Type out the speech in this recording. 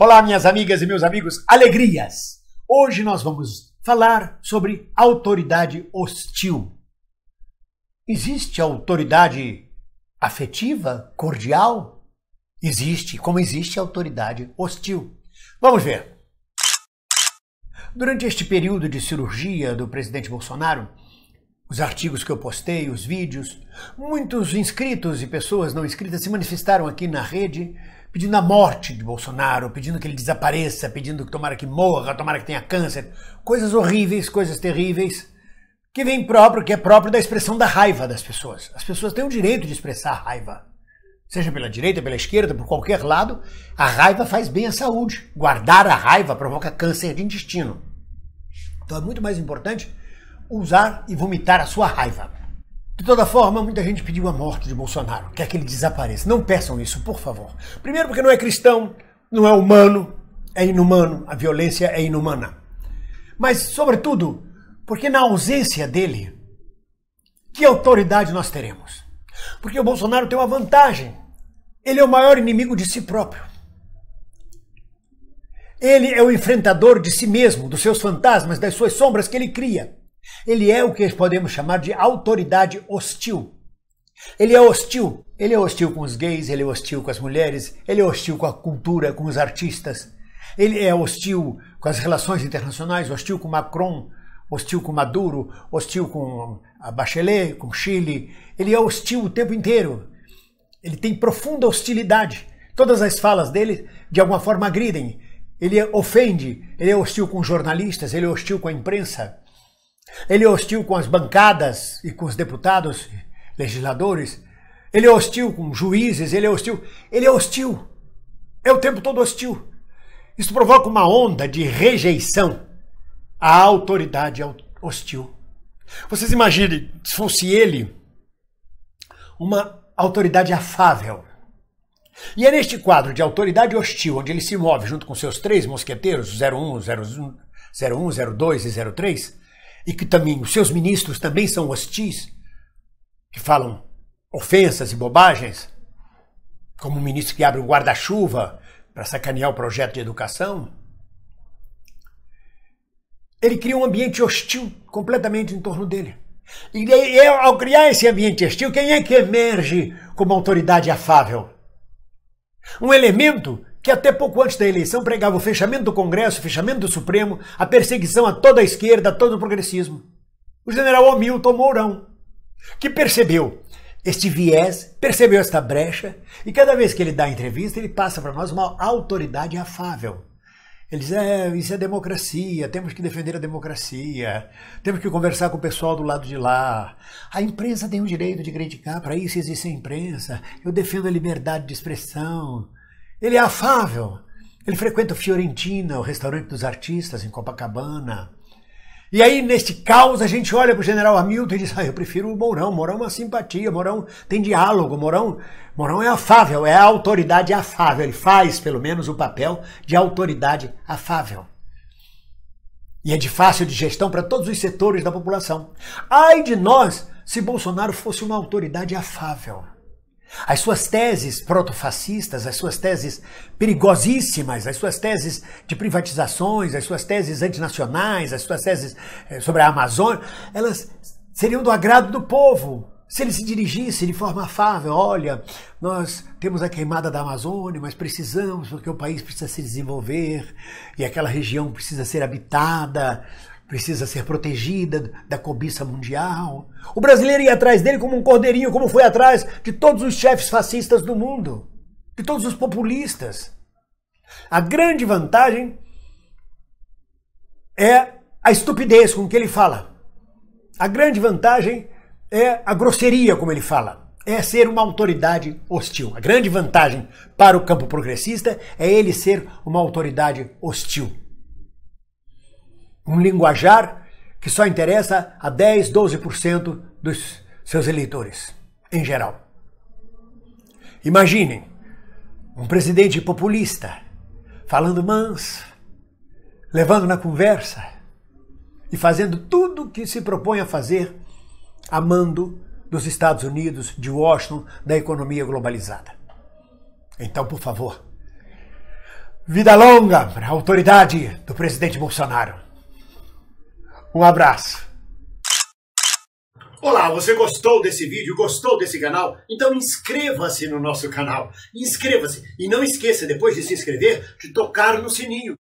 Olá, minhas amigas e meus amigos, alegrias! Hoje nós vamos falar sobre autoridade hostil. Existe autoridade afetiva, cordial? Existe, como existe autoridade hostil. Vamos ver. Durante este período de cirurgia do presidente Bolsonaro, os artigos que eu postei, os vídeos, muitos inscritos e pessoas não inscritas se manifestaram aqui na rede pedindo a morte de Bolsonaro, pedindo que ele desapareça, pedindo que tomara que morra, tomara que tenha câncer, coisas horríveis, coisas terríveis, que vem próprio, que é próprio da expressão da raiva das pessoas. As pessoas têm o direito de expressar a raiva. Seja pela direita, pela esquerda, por qualquer lado, a raiva faz bem à saúde. Guardar a raiva provoca câncer de intestino. Então é muito mais importante usar e vomitar a sua raiva. De toda forma, muita gente pediu a morte de Bolsonaro, quer que ele desapareça. Não peçam isso, por favor. Primeiro, porque não é cristão, não é humano, é inumano, a violência é inumana. Mas, sobretudo, porque na ausência dele, que autoridade nós teremos? Porque o Bolsonaro tem uma vantagem: ele é o maior inimigo de si próprio. Ele é o enfrentador de si mesmo, dos seus fantasmas, das suas sombras que ele cria. Ele é o que podemos chamar de autoridade hostil. Ele é hostil. Ele é hostil com os gays, ele é hostil com as mulheres, ele é hostil com a cultura, com os artistas. Ele é hostil com as relações internacionais, hostil com Macron, hostil com Maduro, hostil com a Bachelet, com Chile. Ele é hostil o tempo inteiro. Ele tem profunda hostilidade. Todas as falas dele, de alguma forma, agridem. Ele ofende, ele é hostil com jornalistas, ele é hostil com a imprensa. Ele é hostil com as bancadas e com os deputados, legisladores. Ele é hostil com juízes, ele é hostil. Ele é hostil. É o tempo todo hostil. Isso provoca uma onda de rejeição à autoridade hostil. Vocês imaginem se fosse ele uma autoridade afável. E é neste quadro de autoridade hostil, onde ele se move junto com seus três mosqueteiros, 01, 01, 02 e 03, e que também os seus ministros também são hostis, que falam ofensas e bobagens, como o ministro que abre o guarda-chuva para sacanear o projeto de educação, ele cria um ambiente hostil completamente em torno dele. E, e ao criar esse ambiente hostil, quem é que emerge como autoridade afável? Um elemento que até pouco antes da eleição pregava o fechamento do Congresso, o fechamento do Supremo, a perseguição a toda a esquerda, a todo o progressismo. O general Hamilton Mourão, que percebeu este viés, percebeu esta brecha, e cada vez que ele dá entrevista, ele passa para nós uma autoridade afável. Ele diz: é, isso é democracia, temos que defender a democracia, temos que conversar com o pessoal do lado de lá. A imprensa tem o direito de criticar, para isso existe a imprensa. Eu defendo a liberdade de expressão. Ele é afável. Ele frequenta o Fiorentina, o restaurante dos artistas em Copacabana. E aí, neste caos, a gente olha para o general Hamilton e diz: ah, eu prefiro o Mourão. Mourão é uma simpatia, Mourão tem diálogo, Mourão, Mourão é afável, é a autoridade afável. Ele faz, pelo menos, o papel de autoridade afável. E é de fácil digestão para todos os setores da população. Ai de nós se Bolsonaro fosse uma autoridade afável. As suas teses protofascistas, as suas teses perigosíssimas, as suas teses de privatizações, as suas teses antinacionais, as suas teses eh, sobre a Amazônia, elas seriam do agrado do povo. Se ele se dirigisse de forma afável, olha, nós temos a queimada da Amazônia, mas precisamos, porque o país precisa se desenvolver e aquela região precisa ser habitada precisa ser protegida da cobiça mundial. O brasileiro ia atrás dele como um cordeirinho, como foi atrás de todos os chefes fascistas do mundo, de todos os populistas. A grande vantagem é a estupidez com que ele fala. A grande vantagem é a grosseria como ele fala. É ser uma autoridade hostil. A grande vantagem para o campo progressista é ele ser uma autoridade hostil um linguajar que só interessa a 10, 12% dos seus eleitores, em geral. Imaginem um presidente populista falando manso, levando na conversa e fazendo tudo o que se propõe a fazer, a mando dos Estados Unidos, de Washington, da economia globalizada. Então, por favor, vida longa para a autoridade do presidente Bolsonaro. Um abraço! Olá, você gostou desse vídeo? Gostou desse canal? Então inscreva-se no nosso canal. Inscreva-se e não esqueça, depois de se inscrever, de tocar no sininho.